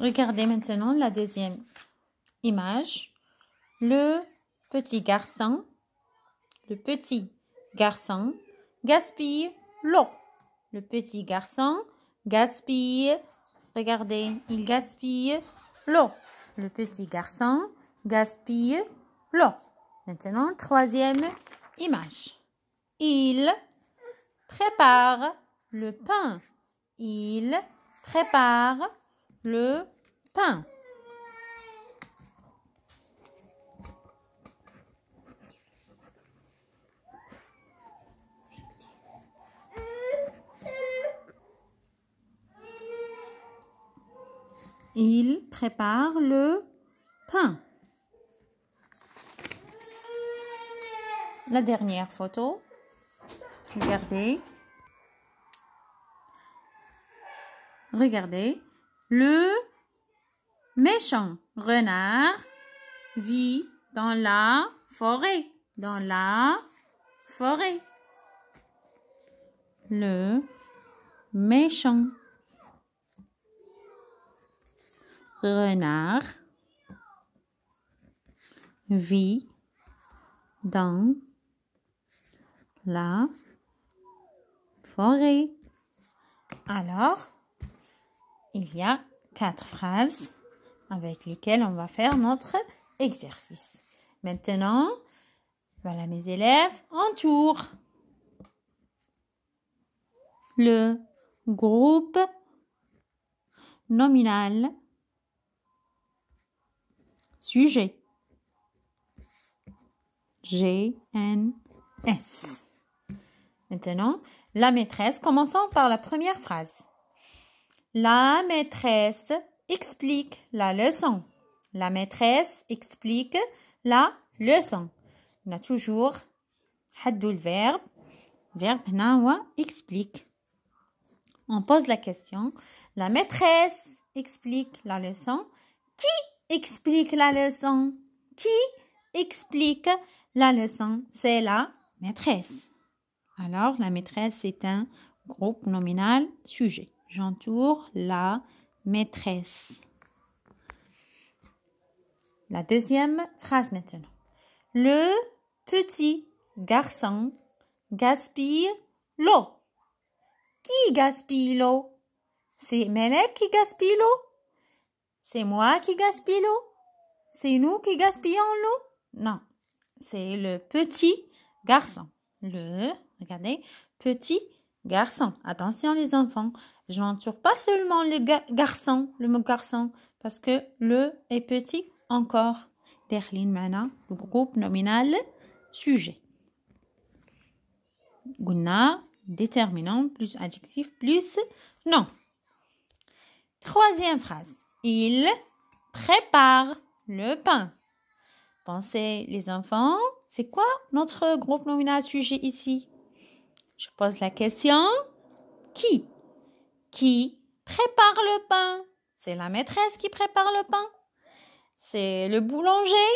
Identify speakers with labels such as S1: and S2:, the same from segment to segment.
S1: Regardez maintenant la deuxième image. Le petit garçon, le petit garçon gaspille l'eau. Le petit garçon gaspille, regardez, il gaspille l'eau. Le petit garçon gaspille l'eau. Maintenant, troisième image. Il prépare le pain. Il prépare le pain. Il prépare le pain. La dernière photo. Regardez. Regardez. Le méchant renard vit dans la forêt, dans la forêt. Le méchant renard vit dans la forêt. Alors, il y a quatre phrases avec lesquelles on va faire notre exercice. Maintenant, voilà mes élèves, en tour. Le groupe nominal sujet S. Maintenant, la maîtresse, commençons par la première phrase. La maîtresse explique la leçon. La maîtresse explique la leçon. On a toujours le verbe. Verbe explique. On pose la question. La maîtresse explique la leçon. Qui explique la leçon Qui explique la leçon C'est la maîtresse. Alors, la maîtresse est un groupe nominal sujet. J'entoure la maîtresse. La deuxième phrase maintenant. Le petit garçon gaspille l'eau. Qui gaspille l'eau C'est Melek qui gaspille l'eau C'est moi qui gaspille l'eau C'est nous qui gaspillons l'eau Non, c'est le petit garçon. Le, regardez, petit Garçon. Attention les enfants, je n'entoure pas seulement le garçon, le mot garçon, parce que le est petit encore. داخلين mana, groupe nominal, sujet. Guna, déterminant plus adjectif plus nom. Troisième phrase. Il prépare le pain. Pensez les enfants, c'est quoi notre groupe nominal sujet ici je pose la question. Qui Qui prépare le pain C'est la maîtresse qui prépare le pain. C'est le boulanger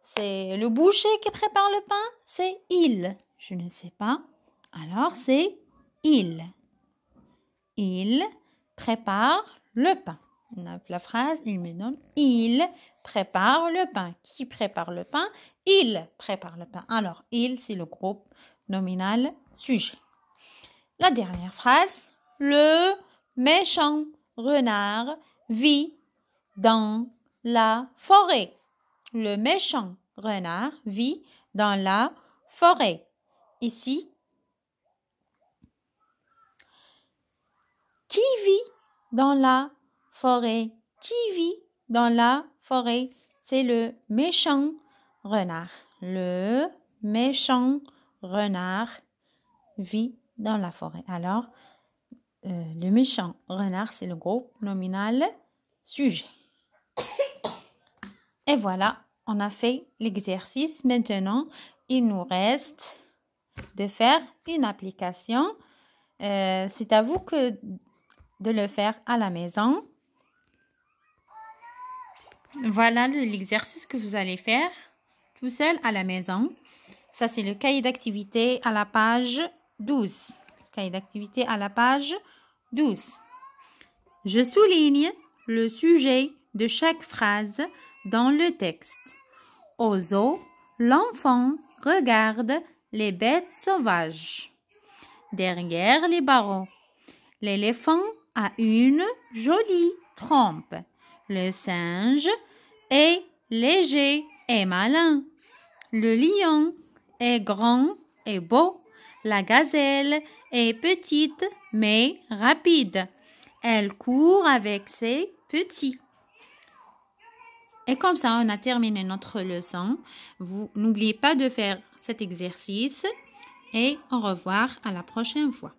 S1: C'est le boucher qui prépare le pain C'est il. Je ne sais pas. Alors c'est il. Il prépare le pain. la phrase, il me donne il prépare le pain. Qui prépare le pain Il prépare le pain. Alors, il, c'est le groupe nominal sujet. La dernière phrase, le méchant renard vit dans la forêt. Le méchant renard vit dans la forêt. Ici, qui vit dans la forêt Qui vit dans la forêt C'est le méchant renard. Le méchant renard renard vit dans la forêt. Alors, euh, le méchant renard, c'est le groupe nominal sujet. Et voilà, on a fait l'exercice. Maintenant, il nous reste de faire une application. Euh, c'est à vous que de le faire à la maison. Voilà l'exercice que vous allez faire tout seul à la maison. Ça, c'est le cahier d'activité à la page 12. Cahier d'activité à la page 12. Je souligne le sujet de chaque phrase dans le texte. Au zoo, l'enfant regarde les bêtes sauvages. Derrière les barreaux, l'éléphant a une jolie trompe. Le singe est léger et malin. Le lion est grand et beau. La gazelle est petite mais rapide. Elle court avec ses petits. Et comme ça, on a terminé notre leçon. Vous n'oubliez pas de faire cet exercice et au revoir à la prochaine fois.